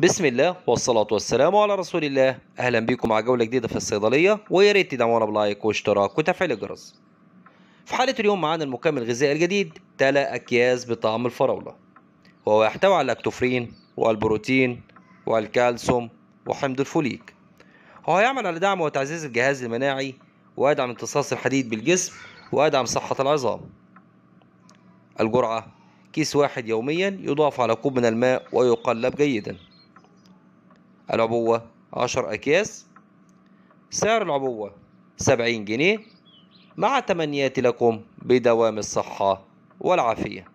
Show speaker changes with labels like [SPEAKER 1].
[SPEAKER 1] بسم الله والصلاة والسلام على رسول الله أهلا بيكم مع جولة جديدة في الصيدلية ويا ريت تدعمونا بلايك واشتراك وتفعيل الجرس في حالة اليوم معانا المكمل الغذائي الجديد تلا أكياس بطعم الفراولة وهو يحتوي على الأكتوفرين والبروتين والكالسيوم وحمض الفوليك وهو يعمل على دعم وتعزيز الجهاز المناعي ويدعم امتصاص الحديد بالجسم ويدعم صحة العظام الجرعة كيس واحد يوميا يضاف على كوب من الماء ويقلب جيداً العبوة عشر أكياس سعر العبوة سبعين جنيه مع تمنياتي لكم بدوام الصحة والعافية